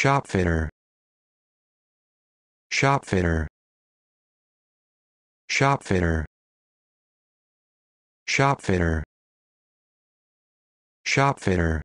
shopfitter shopfitter shopfitter shopfitter shopfitter